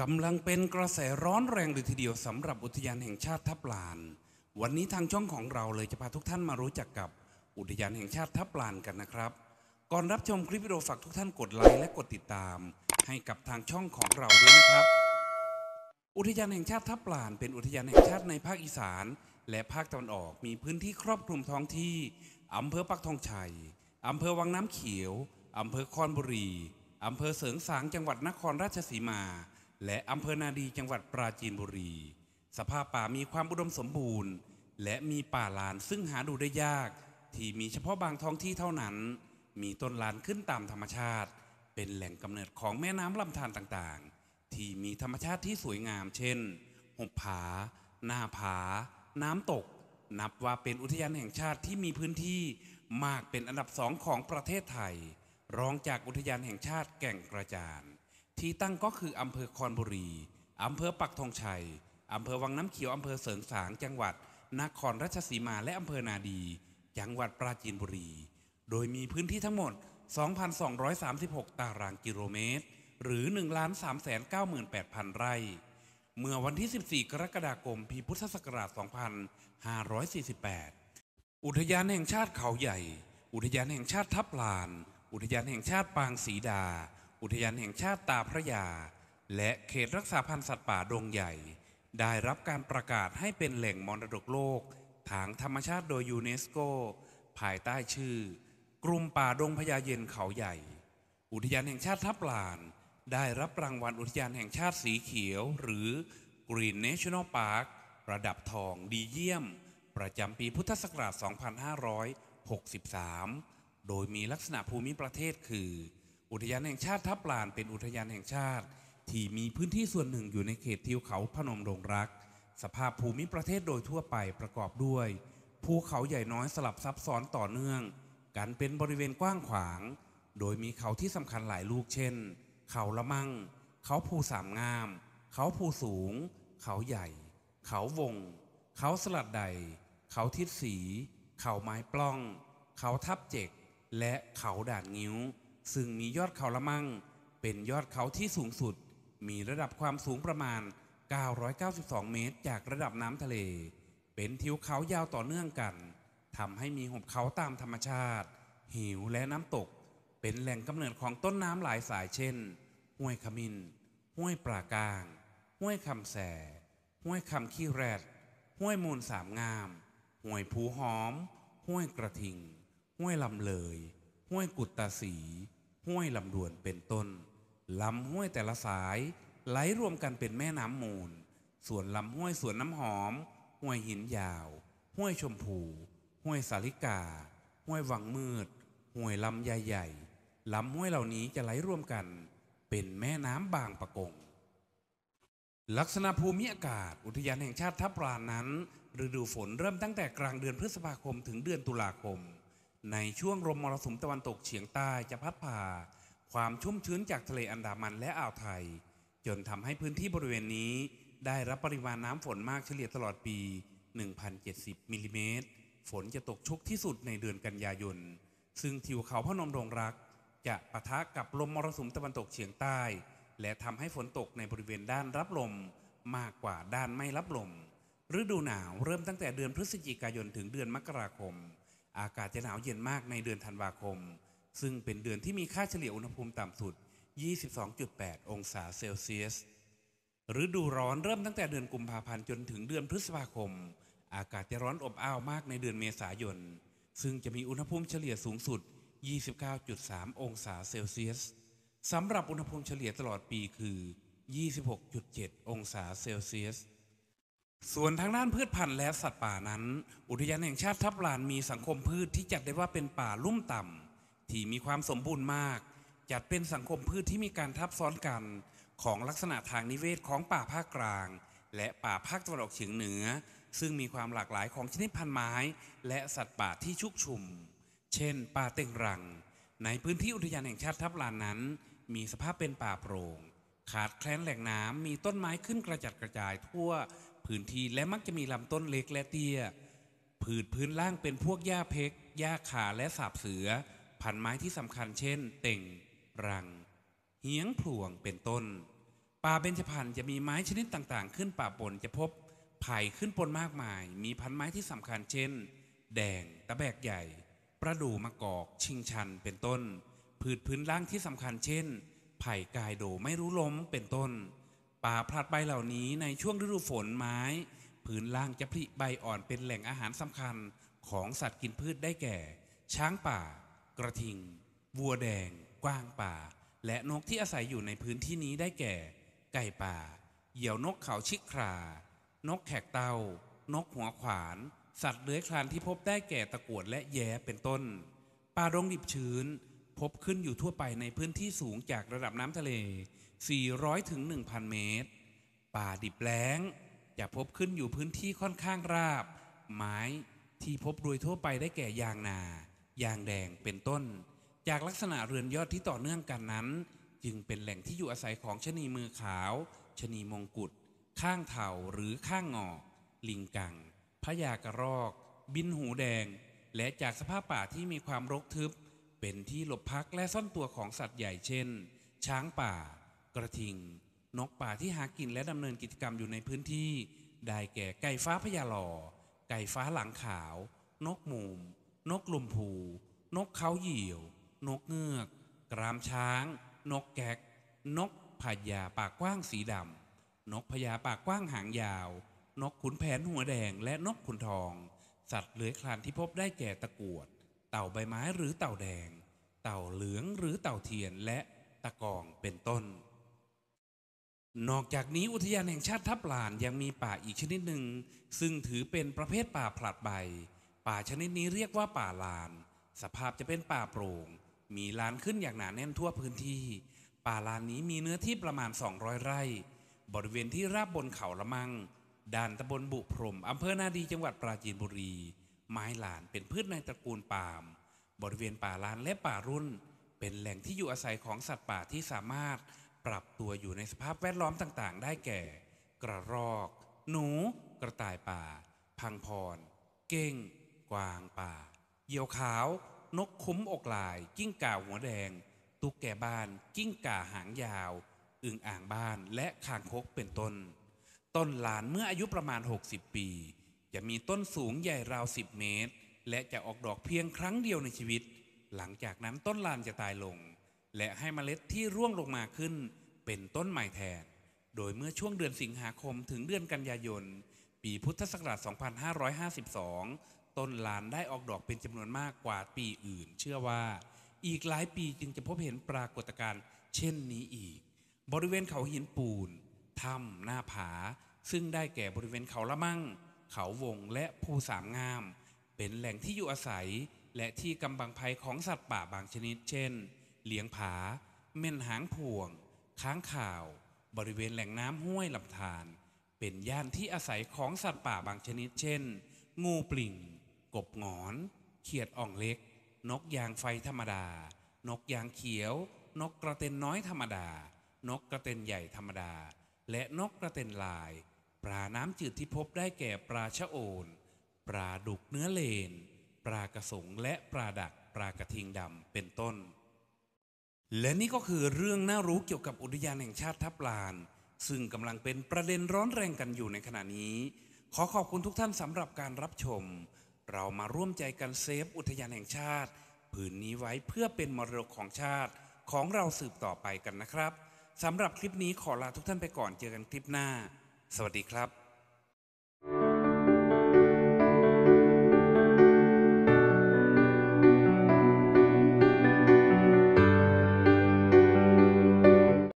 กำลังเป็นกระแสร้อนแรงเลยทีเดียวสำหรับอุทยานแห่งชาติทับลาน วันนี้ทางช่องของเราเลยจะพาทุกท่านมารู้จักกับอุทยานแห่งชาติทับลานกันนะครับ ก่อนรับชมคลิปวิดีโอฝากทุกท่านกดไลค์และกดติดตาม ให้กับทางช่องของเราด้วยนะครับ อุทยานแห่งชาติทับลาน เป็นอุทยานแห่งชาติในภาคอีสาน และภาคตะวันออก มีพื้นที่ครอบคลุมท้องที่อำเภอปักองชัยอำเภอวังน้ำเขียวอำเภอคอนบุรีอำเภอเสริงสางจังหวัดนครราชสีมาและอำเภอนาดีจังหวัดปราจีนบุรี สภาพป่ามีความอุดมสมบูรณ์ และมีป่าลานซึ่งหาดูได้ยาก ที่มีเฉพาะบางท้องที่เท่านั้น มีต้นลานขึ้นตามธรรมชาติ เป็นแหล่งกำเนิดของแม่น้ำลำธารต่างๆ ที่มีธรรมชาติที่สวยงามเช่นหุบผา หน้าผา น้ำตก นับว่าเป็นอุทยานแห่งชาติที่มีพื้นที่มากเป็นอันดับสองของประเทศไทย รองจากอุทยานแห่งชาติแก่งกระจานที่ตั้งก็คืออำเภอคอนบุรี อำเภอปักธงชัย อำเภอวังน้ำเขียว อำเภอเสริงสาง จังหวัดนครราชสีมาและอำเภอนาดี จังหวัดปราจีนบุรี โดยมีพื้นที่ทั้งหมด 2,236 ตารางกิโลเมตร หรือ 1,398,000 ไร่ เมื่อวันที่ 14 กรกฎาคมพีพุทธศักราช2548 อุทยานแห่งชาติเขาใหญ่ อุทยานแห่งชาติทับลาน อุทยานแห่งชาติปางสีดาอุทยานแห่งชาติตาพระยา และเขตรักษาพันธุ์สัตว์ป่า ดงใหญ่ ได้รับการประกาศให้เป็นแหล่งมรดกโลกทางธรรมชาติโดยยูเนสโกภายใต้ชื่อกลุ่มป่าดงพญาเย็นเขาใหญ่ อุทยานแห่งชาติทับลาน ได้รับรางวัลอุทยานแห่งชาติสีเขียว หรือ Green National Park ระดับทองดีเยี่ยม ประจำปีพุทธศักราช 2563 โดยมีลักษณะภูมิประเทศคืออุทยานแห่งชาติทับลานเป็นอุทยานแห่งชาติ ที่มีพื้นที่ส่วนหนึ่งอยู่ในเขตทิวเขาพนมดงรัก สภาพภูมิประเทศโดยทั่วไปประกอบด้วยภูเขาใหญ่น้อยสลับซับซ้อนต่อเนื่อง กันเป็นบริเวณกว้างขวาง โดยมีเขาที่สำคัญหลายลูกเช่น เขาละมั่ง เขาภูสามงาม เขาภูสูง เขาใหญ่ เขาวง เขาสลัดใด เขาทิศสีเขาไม้ปล้อง เขาทับเจกและเขาด่านงิ้วซึ่งมียอดเขาละมั่ง เป็นยอดเขาที่สูงสุด มีระดับความสูงประมาณ 992 เมตรจากระดับน้ำทะเล เป็นทิวเขายาวต่อเนื่องกันทำให้มีหุบเขาตามธรรมชาติ หิวและน้ำตก เป็นแหล่งกำเนิดของต้นน้ำหลายสายเช่นห้วยขมินห้วยปลากาง ห้วยคำแสห้วยคำขี้แรดห้วยมูลสามงามห้วยผูหอม ห้วยกระทิงห้วยลำเลยห้วยกุตตาสีห้วยลำดวนเป็นต้นลำห้วยแต่ละสาย ไหลรวมกันเป็นแม่น้ำมูล ส่วนลำห้วยสวนน้ำหอม ห้วยหินยาว ห้วยชมพู ห้วยสาลิกา ห้วยวังมืด ห้วยลำใหญ่ๆลำห้วยเหล่านี้จะไหลรวมกัน เป็นแม่น้ำบางปะกง ลักษณะภูมิอากาศ อุทยานแห่งชาติทับลานนั้นฤดูฝนเริ่มตั้งแต่กลางเดือนพฤษภาคมถึงเดือนตุลาคมในช่วงลมมรสุมตะวันตกเฉียงใต้จะพัดผ่าความชุ่มชื้นจากทะเลอันดามันและอ่าวไทย จนทำให้พื้นที่บริเวณนี้ ได้รับปริมาณน้ำฝนมากเฉลี่ยตลอดปี 1,070 มิลิเมตร ฝนจะตกชุกที่สุดในเดือนกันยายน ซึ่งทิวเขาพนมดงรัก จะปะทะกับลมมรสุมตะวันตกเฉียงใต้ และทำให้ฝนตกในบริเวณด้านรับลมมากกว่าด้านไม่รับลมฤดูหนาวเริ่มตั้งแต่เดือนพฤศจิกายนถึงเดือนมกราคมอากาศจะหนาวเย็นมากในเดือนธันวาคม ซึ่งเป็นเดือนที่มีค่าเฉลี่ยอุณหภูมิต่ำสุด 22.8 องศาเซลเซียสฤดูร้อนเริ่มตั้งแต่เดือนกุมภาพันธ์จนถึงเดือนพฤษภาคม อากาศจะร้อนอบ อ้าวมากในเดือนเมษายนซึ่งจะมีอุณหภูมิเฉลี่ยสูงสุด 29.3 องศาเซลเซียสสำหรับอุณหภูมิเฉลี่ยตลอดปีคือ 26.7 องศาเซลเซียสส่วนทางด้านพืชพันธุ์และสัตว์ป่านั้น อุทยานแห่งชาติทับลานมีสังคมพืชที่จัดได้ว่าเป็นป่าลุ่มต่ำที่มีความสมบูรณ์มาก จัดเป็นสังคมพืชที่มีการทับซ้อนกัน ของลักษณะทางนิเวศของป่าภาคกลาง และป่าภาคตะวันออกเฉียงเหนือ ซึ่งมีความหลากหลายของชนิดพันธุ์ไม้ และสัตว์ป่าที่ชุกชุม เช่น ป่าเต็งรัง ในพื้นที่อุทยานแห่งชาติทับลานนั้น มีสภาพเป็นป่าโปร่ง ขาดแคลนแหล่งน้ำมีต้นไม้ขึ้นกระจัดกระจายทั่วพื้นที่และมักจะมีลำต้นเล็กและเตี้ยผืดพื้นล่างเป็นพวกหญ้าเพกหญ้าขาและสาบเสือ พันไม้ที่สำคัญเช่น เต่งรัง เหียงพลวงเป็นต้น ป่าเบญจพรรณจะมีไม้ชนิดต่างๆ ขึ้นป่าปนจะพบไผ่ขึ้นปนมากมาย มีพันไม้ที่สำคัญเช่น แดงตะแบกใหญ่ ประดู่มะกอก ชิงชันเป็นต้น พืชพื้นล่างที่สำคัญเช่นไผ่กายโดไม่รู้ล้มเป็นต้นป่าพลัดใบเหล่านี้ในช่วงฤดูฝนไม้ผืนล่างจะผลิใบอ่อนเป็นแหล่งอาหารสำคัญของสัตว์กินพืชได้แก่ ช้างป่า กระทิง วัวแดง กว้างป่า และนกที่อาศัยอยู่ในพื้นที่นี้ได้แก่ ไก่ป่า เหยี่ยวนกเขาชิครา นกแขกเตาานกหัวขวาน สัตว์เลื้อยคลานที่พบได้แก่ตะกวดและแย้เป็นต้นป่าดงดิบชื้น พบขึ้นอยู่ทั่วไปในพื้นที่สูงจากระดับน้ำทะเล400 ถึง 1,000 เมตร ป่าดิบแล้ง จะพบขึ้นอยู่พื้นที่ค่อนข้างราบ ไม้ที่พบโดยทั่วไปได้แก่ยางนา ยางแดงเป็นต้น จากลักษณะเรือนยอดที่ต่อเนื่องกันนั้น จึงเป็นแหล่งที่อยู่อาศัยของชนีมือขาว ชนีมงกุฎ ข้างเถาหรือข้างงอ ลิงกัง พยากระรอก บินหูแดง และจากสภาพป่าที่มีความรกทึบ เป็นที่หลบพักและซ่อนตัวของสัตว์ใหญ่เช่น ช้างป่ากระทิงนกป่าที่หากินและดำเนินกิจกรรมอยู่ในพื้นที่ ได้แก่ไก่ฟ้าพญาหล่อ ไก่ฟ้าหลังขาว นกหมูมนกลุมพูนกเขาเหยี่ยวนกเงือกกรามช้าง นกแกก นกพญาปากกว้างสีดำ นกพญาปากกว้างหางยาว นกขุนแผนหัวแดง และนกขุนทองสัตว์เลื้อยคลานที่พบได้แก่ตะกวด เต่าใบไม้หรือเต่าแดง เต่าเหลืองหรือเต่าเทียนและตะกองเป็นต้นนอกจากนี้อุทยานแห่งชาติทับลานยังมีป่าอีกชนิดหนึ่งซึ่งถือเป็นประเภทป่าผลัดใบ ป่าชนิดนี้เรียกว่าป่าลาน สภาพจะเป็นป่าโปร่ง มีลานขึ้นอย่างหนาแน่นทั่วพื้นที่ ป่าลานนี้มีเนื้อที่ประมาณ 200 ไร่บริเวณที่ราบบนเขาละมังด่านตะบนบุพรม อำเภอนาดีจังหวัดปราจีนบุรี ไม้หลานเป็นพืชในตระกูลปาล์มบริเวณป่าลานและป่ารุ่นเป็นแหล่งที่อยู่อาศัยของสัตว์ป่าที่สามารถปรับตัวอยู่ในสภาพแวดล้อมต่างๆ ได้แก่ กระรอก หนู กระต่ายป่า พังพร เก้ง กวางป่าเหยี่ยวขาว นกคุ้มอกลาย กิ้งก่าหัวแดง ตุ๊กแกบ้าน กิ้งก่าหางยาว อึ่งอ่างบ้านและคางคกเป็นต้น ต้นหลานเมื่ออายุประมาณ 60 ปี จะมีต้นสูงใหญ่ราว 10 เมตร และจะออกดอกเพียงครั้งเดียวในชีวิต หลังจากนั้นต้นลานจะตายลงและให้เมล็ดที่ร่วงลงมาขึ้น เป็นต้นใหม่แทน โดยเมื่อช่วงเดือนสิงหาคมถึงเดือนกันยายน ปีพุทธศักราช 2552 ต้นลานได้ออกดอกเป็นจำนวนมากกว่าปีอื่น เชื่อว่าอีกหลายปีจึงจะพบเห็นปรากฏการณ์เช่นนี้อีก บริเวณเขาหินปูน ถ้ำหน้าผา ซึ่งได้แก่บริเวณเขาละมั่ง เขาวงและภูสามงาม เป็นแหล่งที่อยู่อาศัยและที่กำบังภัยของสัตว์ป่าบางชนิดเช่นเหลียงผา เม่นหางพวง ค้างข่าว บริเวณแหล่งน้ำห้วยลำธาร เป็นย่านที่อาศัยของสัตว์ป่าบางชนิดเช่น งูปลิง กบงอน เขียดอ่องเล็ก นกยางไฟธรรมดา นกยางเขียว นกกระเต็นน้อยธรรมดา นกกระเต็นใหญ่ธรรมดา และนกกระเต็นลาย ปลาน้ำจืดที่พบได้แก่ปลาชะโอน ปลาดุกเนื้อเลน ปลากระสงและปลาดักปลากระทิงดำ เป็นต้นและนี่ก็คือเรื่องน่ารู้เกี่ยวกับอุทยานแห่งชาติทับลาน ซึ่งกำลังเป็นประเด็นร้อนแรงกันอยู่ในขณะนี้ ขอขอบคุณทุกท่านสำหรับการรับชม เรามาร่วมใจกันเซฟอุทยานแห่งชาติผืนนี้ไว้เพื่อเป็นมรดกของชาติ ของเราสืบต่อไปกันนะครับสำหรับคลิปนี้ขอลาทุกท่านไปก่อนเจอกันคลิปหน้า สวัสดีครับ